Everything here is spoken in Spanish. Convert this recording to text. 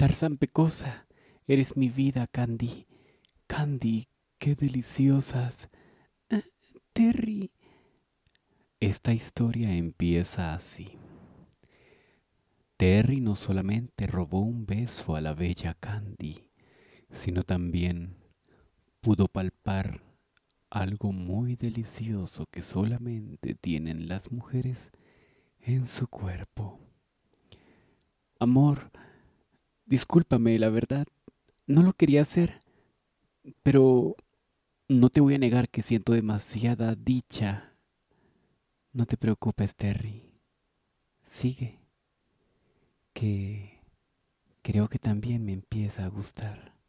Tarzan Pecosa, eres mi vida, Candy. Candy, qué deliciosas. Eh, Terry. Esta historia empieza así. Terry no solamente robó un beso a la bella Candy, sino también pudo palpar algo muy delicioso que solamente tienen las mujeres en su cuerpo. Amor, Discúlpame, la verdad, no lo quería hacer, pero no te voy a negar que siento demasiada dicha. No te preocupes, Terry. Sigue. Que creo que también me empieza a gustar.